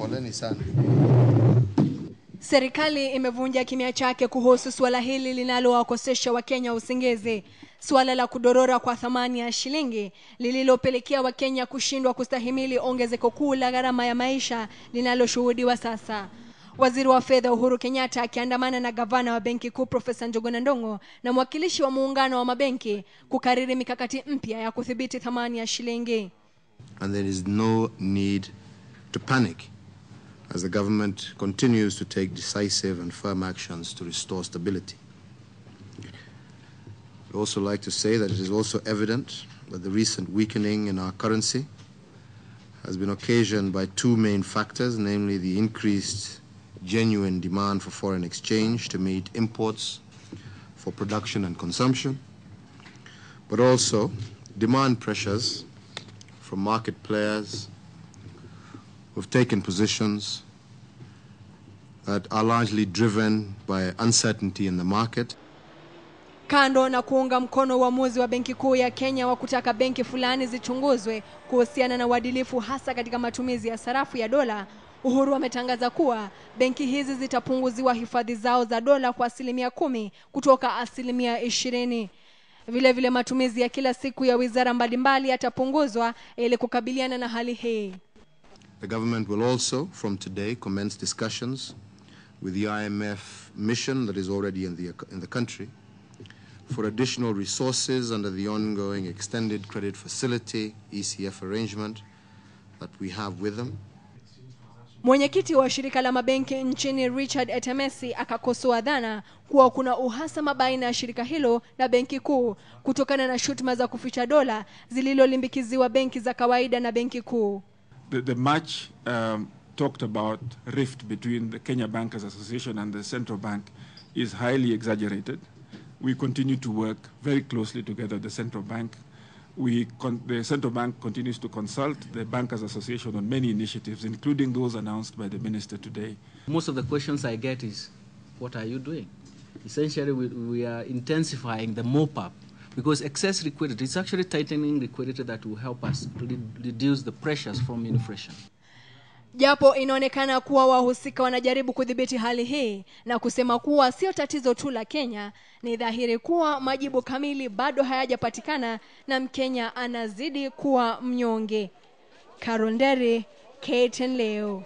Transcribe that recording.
poleni sana. Serikali imevunja kimya chake kuhusu suala hili linalowakosesha Wakenya usingizi, suala la kudorora kwa thamani ya shilingi lililopelekea Wakenya kushindwa kustahimili ongezeko kuu la gharama ya maisha linaloshuhudiwa sasa. Waziri wa Fedha Uhuru Kenyatta akiandamana na gavana wa Benki Kuu Profesa Njuguna Ndong'o na mwakilishi wa muungano wa mabenki kukariri mikakati mpya ya kudhibiti thamani ya shilingi. And there is no need to panic. as the government continues to take decisive and firm actions to restore stability. I'd also like to say that it is also evident that the recent weakening in our currency has been occasioned by two main factors, namely the increased genuine demand for foreign exchange to meet imports for production and consumption, but also demand pressures from market players We've taken positions that are largely driven by uncertainty in the market. Kando na kuunga mkono uamuzi wa benki kuu ya Kenya wa kutaka benki fulani zichunguzwe kuhusiana na uadilifu hasa katika matumizi ya sarafu ya dola, Uhuru ametangaza kuwa benki hizi zitapunguziwa hifadhi zao za dola kwa asilimia kumi kutoka asilimia ishirini. Vilevile vile matumizi ya kila siku ya wizara mbalimbali yatapunguzwa ili kukabiliana na hali hii. The government will also, from today, commence discussions with the IMF mission that is already in the, in the country for additional resources under the ongoing extended credit facility ECF arrangement that we have with them. Mwenyekiti wa shirika la mabenki nchini Richard Etemesi akakosoa dhana kuwa kuna uhasama baina ya shirika hilo na benki kuu kutokana na shutuma za kuficha dola zililolimbikiziwa benki za kawaida na benki kuu. the, the march um, talked about rift between the Kenya Bankers Association and the central bank is highly exaggerated. We continue to work very closely together, the central bank. We the central bank continues to consult the Bankers Association on many initiatives, including those announced by the minister today. Most of the questions I get is, what are you doing? Essentially, we, we are intensifying the MOPAP because excess liquidity is actually tightening liquidity that will help us re reduce the pressures from inflation. Japo inaonekana kuwa wahusika wanajaribu kudhibiti hali hii na kusema kuwa sio tatizo tu la Kenya, ni dhahiri kuwa majibu kamili bado hayajapatikana na Mkenya anazidi kuwa mnyonge. Karonderi, KTN leo.